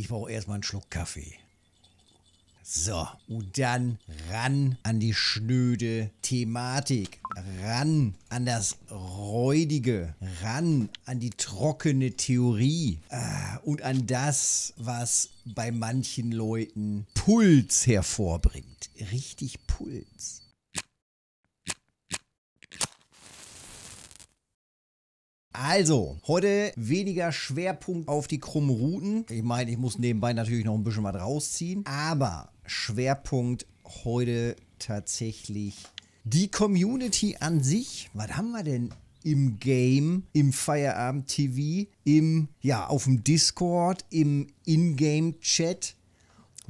ich brauche erstmal einen Schluck Kaffee. So, und dann ran an die schnöde Thematik, ran an das Räudige, ran an die trockene Theorie ah, und an das, was bei manchen Leuten Puls hervorbringt. Richtig Puls. Also, heute weniger Schwerpunkt auf die krummen Routen. Ich meine, ich muss nebenbei natürlich noch ein bisschen was rausziehen. Aber Schwerpunkt heute tatsächlich die Community an sich. Was haben wir denn im Game, im Feierabend-TV, im, ja, auf dem Discord, im Ingame-Chat?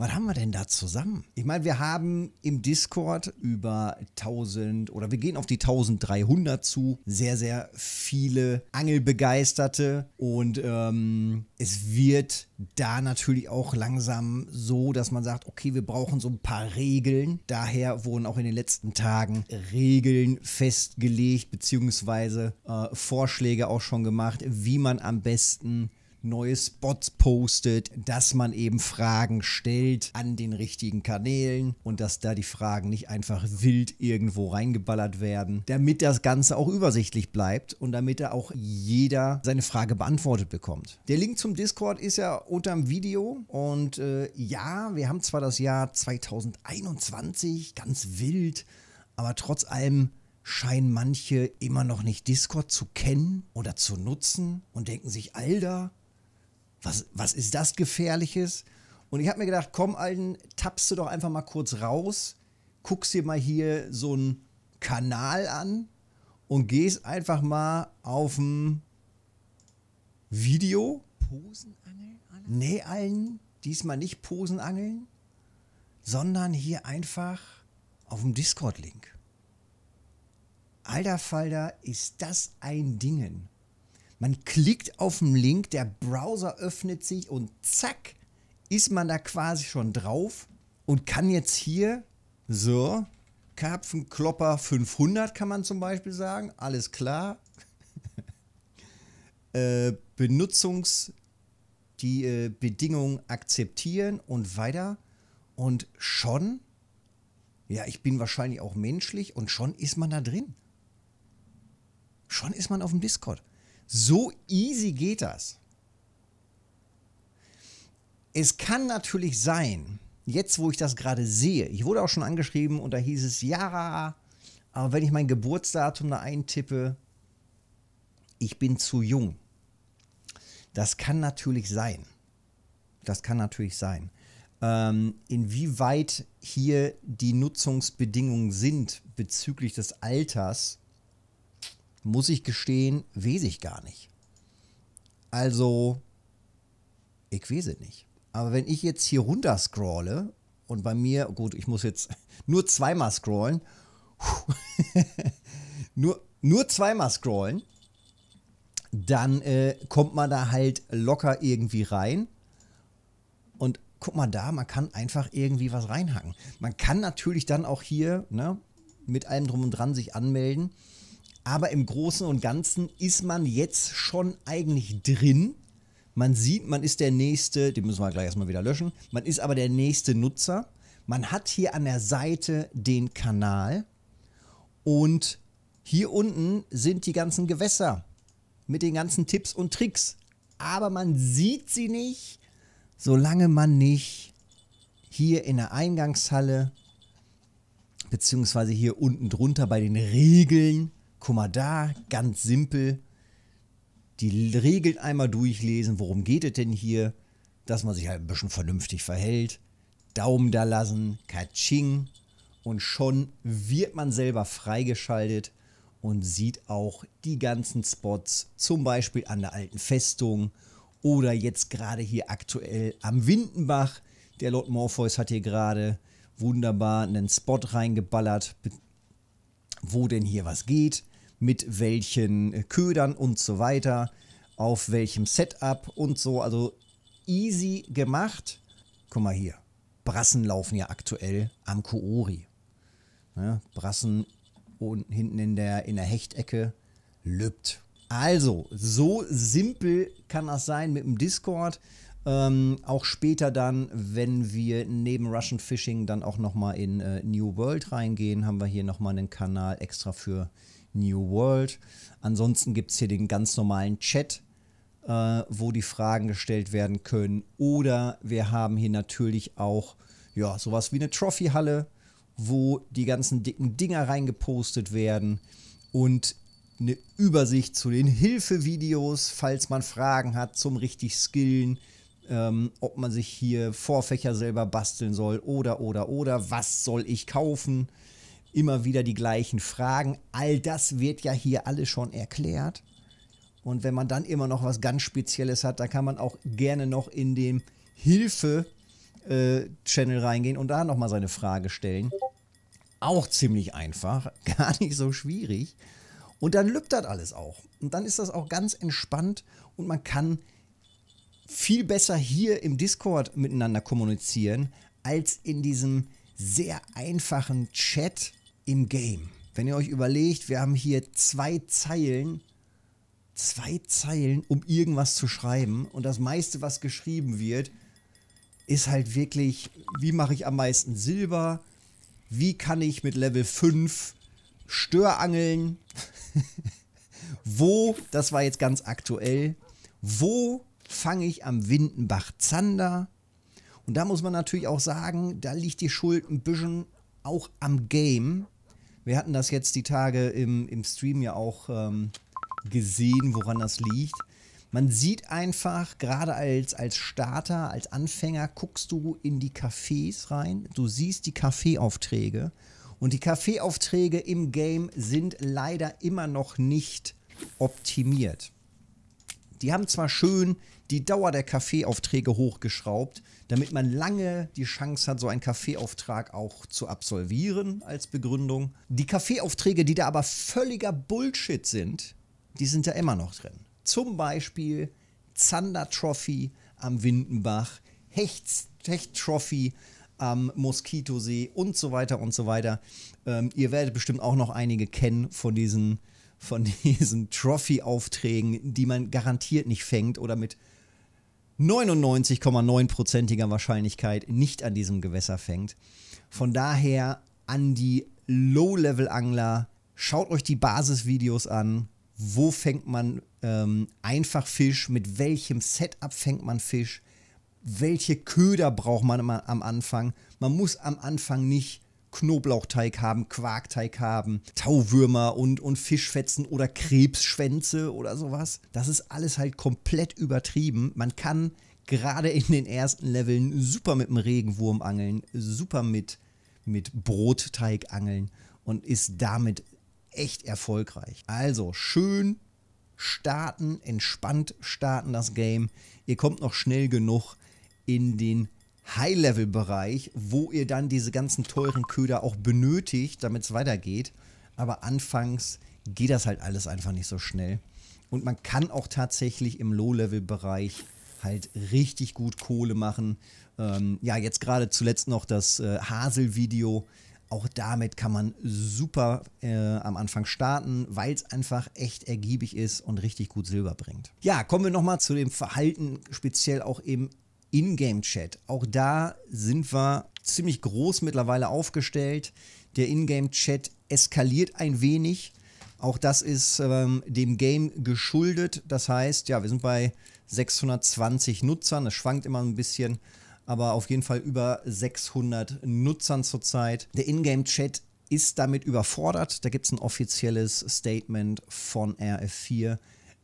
Was haben wir denn da zusammen? Ich meine, wir haben im Discord über 1000 oder wir gehen auf die 1300 zu. Sehr, sehr viele Angelbegeisterte und ähm, es wird da natürlich auch langsam so, dass man sagt, okay, wir brauchen so ein paar Regeln. Daher wurden auch in den letzten Tagen Regeln festgelegt beziehungsweise äh, Vorschläge auch schon gemacht, wie man am besten neue Spots postet, dass man eben Fragen stellt an den richtigen Kanälen und dass da die Fragen nicht einfach wild irgendwo reingeballert werden, damit das Ganze auch übersichtlich bleibt und damit da auch jeder seine Frage beantwortet bekommt. Der Link zum Discord ist ja unter dem Video und äh, ja, wir haben zwar das Jahr 2021, ganz wild, aber trotz allem scheinen manche immer noch nicht Discord zu kennen oder zu nutzen und denken sich, Alter, was, was ist das Gefährliches? Und ich habe mir gedacht, komm, Alten, tappst du doch einfach mal kurz raus, guckst dir mal hier so einen Kanal an und gehst einfach mal auf ein Video. Posenangeln? Alter? Nee, Alten, diesmal nicht Posenangeln, sondern hier einfach auf dem Discord-Link. Alter Falter, ist das ein Dingen. Man klickt auf den Link, der Browser öffnet sich und zack, ist man da quasi schon drauf und kann jetzt hier so Karpfenklopper 500 kann man zum Beispiel sagen, alles klar. äh, Benutzungs die äh, Bedingungen akzeptieren und weiter und schon ja, ich bin wahrscheinlich auch menschlich und schon ist man da drin. Schon ist man auf dem Discord. So easy geht das. Es kann natürlich sein, jetzt wo ich das gerade sehe, ich wurde auch schon angeschrieben und da hieß es, ja, aber wenn ich mein Geburtsdatum da eintippe, ich bin zu jung. Das kann natürlich sein. Das kann natürlich sein. Ähm, inwieweit hier die Nutzungsbedingungen sind bezüglich des Alters, muss ich gestehen, weiß ich gar nicht. Also, ich weiß es nicht. Aber wenn ich jetzt hier runter scrolle und bei mir, gut, ich muss jetzt nur zweimal scrollen, nur, nur zweimal scrollen, dann äh, kommt man da halt locker irgendwie rein. Und guck mal da, man kann einfach irgendwie was reinhacken. Man kann natürlich dann auch hier ne, mit allem drum und dran sich anmelden. Aber im Großen und Ganzen ist man jetzt schon eigentlich drin. Man sieht, man ist der nächste, den müssen wir gleich erstmal wieder löschen. Man ist aber der nächste Nutzer. Man hat hier an der Seite den Kanal und hier unten sind die ganzen Gewässer mit den ganzen Tipps und Tricks. Aber man sieht sie nicht, solange man nicht hier in der Eingangshalle beziehungsweise hier unten drunter bei den Regeln guck mal da, ganz simpel. Die Regeln einmal durchlesen, worum geht es denn hier, dass man sich halt ein bisschen vernünftig verhält. Daumen da lassen, Katsching. Und schon wird man selber freigeschaltet und sieht auch die ganzen Spots, zum Beispiel an der alten Festung oder jetzt gerade hier aktuell am Windenbach. Der Lord Morpheus hat hier gerade wunderbar einen Spot reingeballert, wo denn hier was geht mit welchen äh, Ködern und so weiter, auf welchem Setup und so. Also easy gemacht. Guck mal hier, Brassen laufen ja aktuell am Koori. Ne? Brassen unten hinten in der, in der Hechtecke, lübt. Also, so simpel kann das sein mit dem Discord. Ähm, auch später dann, wenn wir neben Russian Fishing dann auch nochmal in äh, New World reingehen, haben wir hier nochmal einen Kanal extra für New World. Ansonsten gibt es hier den ganz normalen Chat, äh, wo die Fragen gestellt werden können. Oder wir haben hier natürlich auch ja, sowas wie eine Trophy-Halle, wo die ganzen dicken Dinger reingepostet werden und eine Übersicht zu den Hilfevideos, falls man Fragen hat zum richtig Skillen, ähm, ob man sich hier Vorfächer selber basteln soll oder oder oder was soll ich kaufen immer wieder die gleichen Fragen. All das wird ja hier alles schon erklärt. Und wenn man dann immer noch was ganz Spezielles hat, da kann man auch gerne noch in den Hilfe-Channel äh, reingehen und da nochmal seine Frage stellen. Auch ziemlich einfach, gar nicht so schwierig. Und dann lübt das alles auch. Und dann ist das auch ganz entspannt und man kann viel besser hier im Discord miteinander kommunizieren, als in diesem sehr einfachen Chat, im Game. Wenn ihr euch überlegt, wir haben hier zwei Zeilen, zwei Zeilen, um irgendwas zu schreiben. Und das meiste, was geschrieben wird, ist halt wirklich, wie mache ich am meisten Silber? Wie kann ich mit Level 5 Störangeln? wo, das war jetzt ganz aktuell, wo fange ich am Windenbach Zander? Und da muss man natürlich auch sagen, da liegt die Schuld ein bisschen auch am Game. Wir hatten das jetzt die Tage im, im Stream ja auch ähm, gesehen, woran das liegt. Man sieht einfach, gerade als, als Starter, als Anfänger, guckst du in die Cafés rein, du siehst die Kaffeeaufträge. Und die Kaffeeaufträge im Game sind leider immer noch nicht optimiert. Die haben zwar schön die Dauer der Kaffeeaufträge hochgeschraubt, damit man lange die Chance hat, so einen Kaffeeauftrag auch zu absolvieren als Begründung. Die Kaffeeaufträge, die da aber völliger Bullshit sind, die sind da immer noch drin. Zum Beispiel Zander Trophy am Windenbach, Hecht, Hecht Trophy am Moskitosee und so weiter und so weiter. Ähm, ihr werdet bestimmt auch noch einige kennen von diesen von diesen Trophy-Aufträgen, die man garantiert nicht fängt oder mit 99,9%iger Wahrscheinlichkeit nicht an diesem Gewässer fängt. Von daher an die Low-Level-Angler, schaut euch die Basisvideos an. Wo fängt man ähm, einfach Fisch? Mit welchem Setup fängt man Fisch? Welche Köder braucht man am Anfang? Man muss am Anfang nicht Knoblauchteig haben, Quarkteig haben, Tauwürmer und, und Fischfetzen oder Krebsschwänze oder sowas. Das ist alles halt komplett übertrieben. Man kann gerade in den ersten Leveln super mit dem Regenwurm angeln, super mit, mit Brotteig angeln und ist damit echt erfolgreich. Also schön starten, entspannt starten das Game. Ihr kommt noch schnell genug in den High-Level-Bereich, wo ihr dann diese ganzen teuren Köder auch benötigt, damit es weitergeht. Aber anfangs geht das halt alles einfach nicht so schnell. Und man kann auch tatsächlich im Low-Level-Bereich halt richtig gut Kohle machen. Ähm, ja, jetzt gerade zuletzt noch das äh, Hasel-Video. Auch damit kann man super äh, am Anfang starten, weil es einfach echt ergiebig ist und richtig gut Silber bringt. Ja, kommen wir nochmal zu dem Verhalten, speziell auch im Ingame-Chat. Auch da sind wir ziemlich groß mittlerweile aufgestellt. Der Ingame-Chat eskaliert ein wenig. Auch das ist ähm, dem Game geschuldet. Das heißt, ja, wir sind bei 620 Nutzern. Es schwankt immer ein bisschen, aber auf jeden Fall über 600 Nutzern zurzeit. Der Ingame-Chat ist damit überfordert. Da gibt es ein offizielles Statement von RF4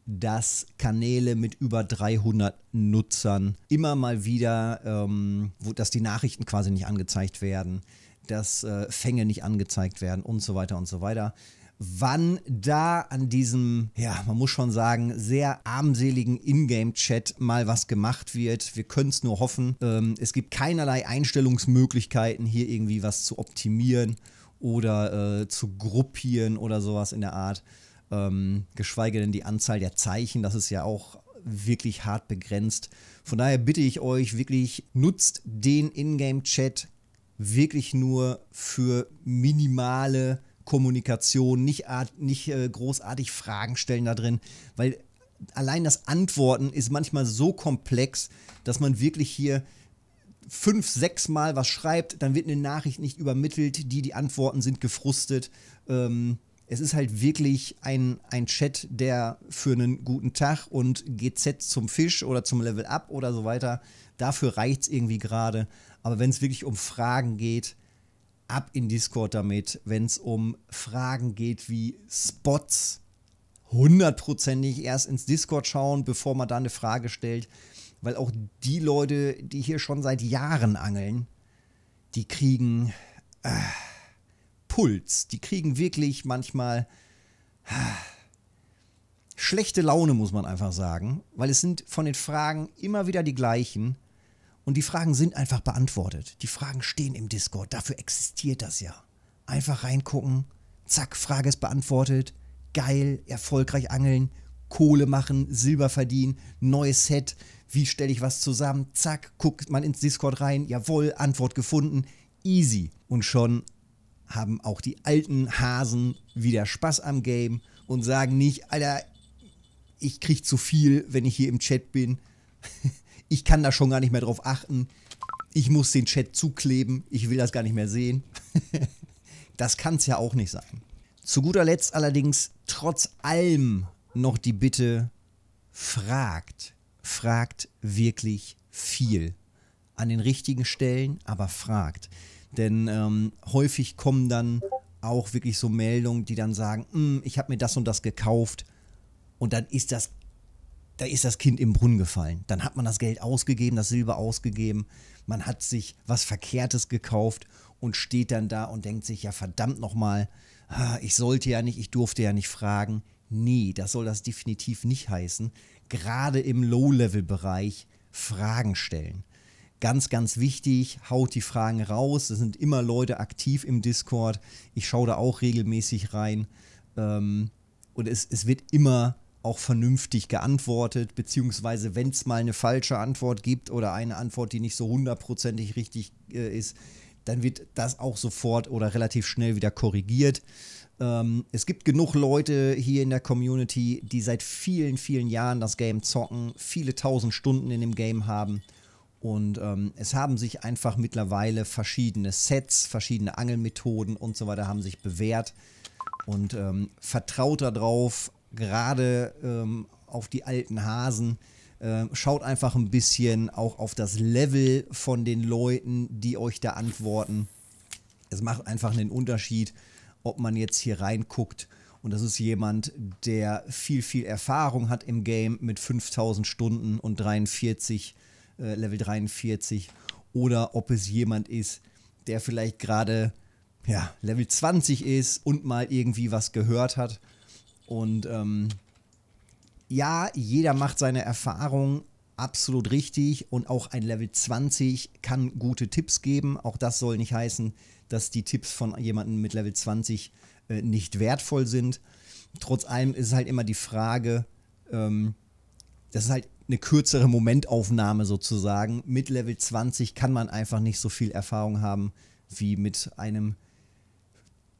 dass Kanäle mit über 300 Nutzern immer mal wieder, ähm, wo, dass die Nachrichten quasi nicht angezeigt werden, dass äh, Fänge nicht angezeigt werden und so weiter und so weiter. Wann da an diesem, ja, man muss schon sagen, sehr armseligen Ingame-Chat mal was gemacht wird. Wir können es nur hoffen. Ähm, es gibt keinerlei Einstellungsmöglichkeiten, hier irgendwie was zu optimieren oder äh, zu gruppieren oder sowas in der Art ähm, geschweige denn die Anzahl der Zeichen, das ist ja auch wirklich hart begrenzt. Von daher bitte ich euch wirklich, nutzt den Ingame-Chat wirklich nur für minimale Kommunikation, nicht, art, nicht äh, großartig Fragen stellen da drin, weil allein das Antworten ist manchmal so komplex, dass man wirklich hier fünf, sechs Mal was schreibt, dann wird eine Nachricht nicht übermittelt, die, die Antworten sind gefrustet. Ähm, es ist halt wirklich ein, ein Chat, der für einen guten Tag und GZ zum Fisch oder zum Level Up oder so weiter, dafür reicht es irgendwie gerade. Aber wenn es wirklich um Fragen geht, ab in Discord damit. Wenn es um Fragen geht wie Spots, hundertprozentig erst ins Discord schauen, bevor man da eine Frage stellt. Weil auch die Leute, die hier schon seit Jahren angeln, die kriegen... Äh, Puls. Die kriegen wirklich manchmal schlechte Laune, muss man einfach sagen, weil es sind von den Fragen immer wieder die gleichen. Und die Fragen sind einfach beantwortet. Die Fragen stehen im Discord. Dafür existiert das ja. Einfach reingucken. Zack, Frage ist beantwortet. Geil, erfolgreich angeln, Kohle machen, Silber verdienen, neues Set. Wie stelle ich was zusammen? Zack, guckt man ins Discord rein. Jawohl, Antwort gefunden. Easy. Und schon haben auch die alten Hasen wieder Spaß am Game und sagen nicht, Alter, ich krieg zu viel, wenn ich hier im Chat bin. Ich kann da schon gar nicht mehr drauf achten. Ich muss den Chat zukleben. Ich will das gar nicht mehr sehen. Das kann es ja auch nicht sein. Zu guter Letzt allerdings trotz allem noch die Bitte, fragt. Fragt wirklich viel. An den richtigen Stellen, aber fragt. Denn ähm, häufig kommen dann auch wirklich so Meldungen, die dann sagen, hm, ich habe mir das und das gekauft und dann ist das, da ist das Kind im Brunnen gefallen. Dann hat man das Geld ausgegeben, das Silber ausgegeben, man hat sich was Verkehrtes gekauft und steht dann da und denkt sich, ja verdammt nochmal, ich sollte ja nicht, ich durfte ja nicht fragen. Nee, das soll das definitiv nicht heißen. Gerade im Low-Level-Bereich Fragen stellen. Ganz, ganz wichtig, haut die Fragen raus. Es sind immer Leute aktiv im Discord. Ich schaue da auch regelmäßig rein. Ähm, und es, es wird immer auch vernünftig geantwortet, beziehungsweise wenn es mal eine falsche Antwort gibt oder eine Antwort, die nicht so hundertprozentig richtig äh, ist, dann wird das auch sofort oder relativ schnell wieder korrigiert. Ähm, es gibt genug Leute hier in der Community, die seit vielen, vielen Jahren das Game zocken, viele tausend Stunden in dem Game haben und ähm, es haben sich einfach mittlerweile verschiedene Sets, verschiedene Angelmethoden und so weiter haben sich bewährt. Und ähm, vertraut darauf, gerade ähm, auf die alten Hasen, äh, schaut einfach ein bisschen auch auf das Level von den Leuten, die euch da antworten. Es macht einfach einen Unterschied, ob man jetzt hier reinguckt und das ist jemand, der viel, viel Erfahrung hat im Game mit 5000 Stunden und 43 äh, Level 43 oder ob es jemand ist, der vielleicht gerade ja, Level 20 ist und mal irgendwie was gehört hat. Und ähm, ja, jeder macht seine Erfahrung absolut richtig und auch ein Level 20 kann gute Tipps geben. Auch das soll nicht heißen, dass die Tipps von jemandem mit Level 20 äh, nicht wertvoll sind. Trotz allem ist es halt immer die Frage, ähm, das ist halt eine kürzere Momentaufnahme sozusagen. Mit Level 20 kann man einfach nicht so viel Erfahrung haben wie mit einem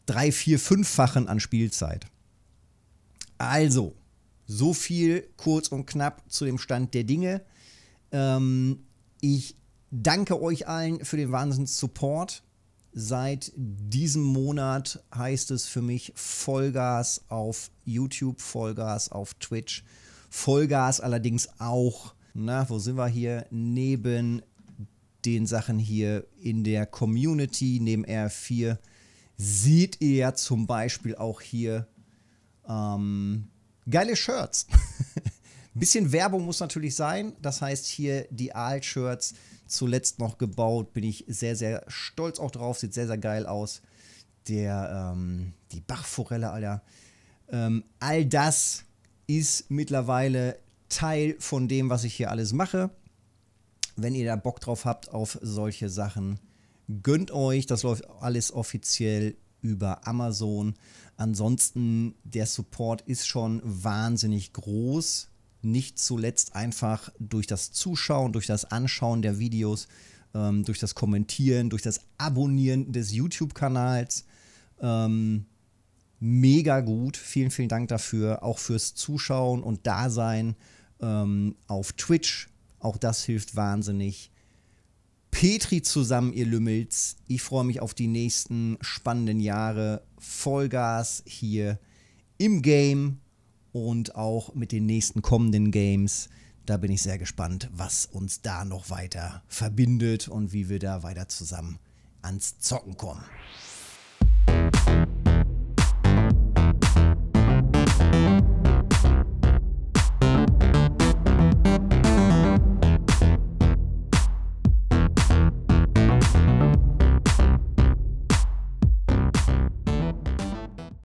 drei, vier, fünffachen an Spielzeit. Also, so viel kurz und knapp zu dem Stand der Dinge. Ähm, ich danke euch allen für den Wahnsinns-Support. Seit diesem Monat heißt es für mich Vollgas auf YouTube, Vollgas auf Twitch. Vollgas allerdings auch, na, wo sind wir hier? Neben den Sachen hier in der Community, neben R4, seht ihr zum Beispiel auch hier ähm, geile Shirts. bisschen Werbung muss natürlich sein. Das heißt hier die Aal-Shirts zuletzt noch gebaut. Bin ich sehr, sehr stolz auch drauf. Sieht sehr, sehr geil aus. Der, ähm, die Bachforelle, Alter. Ähm, all das ist mittlerweile Teil von dem, was ich hier alles mache. Wenn ihr da Bock drauf habt auf solche Sachen, gönnt euch. Das läuft alles offiziell über Amazon. Ansonsten, der Support ist schon wahnsinnig groß. Nicht zuletzt einfach durch das Zuschauen, durch das Anschauen der Videos, ähm, durch das Kommentieren, durch das Abonnieren des YouTube-Kanals. Ähm, mega gut. Vielen, vielen Dank dafür, auch fürs Zuschauen und Dasein ähm, auf Twitch. Auch das hilft wahnsinnig. Petri zusammen, ihr Lümmels. Ich freue mich auf die nächsten spannenden Jahre. Vollgas hier im Game und auch mit den nächsten kommenden Games. Da bin ich sehr gespannt, was uns da noch weiter verbindet und wie wir da weiter zusammen ans Zocken kommen.